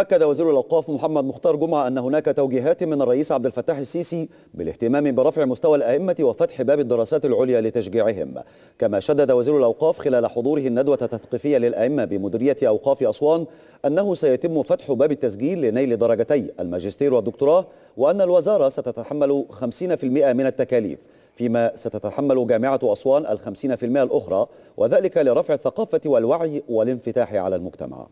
أكد وزير الأوقاف محمد مختار جمعة أن هناك توجيهات من الرئيس عبد الفتاح السيسي بالاهتمام برفع مستوى الأئمة وفتح باب الدراسات العليا لتشجيعهم كما شدد وزير الأوقاف خلال حضوره الندوة التثقيفية للأئمة بمديرية أوقاف أسوان أنه سيتم فتح باب التسجيل لنيل درجتي الماجستير والدكتوراه وأن الوزارة ستتحمل 50% من التكاليف فيما ستتحمل جامعة أسوان ال 50% الأخرى وذلك لرفع الثقافة والوعي والانفتاح على المجتمع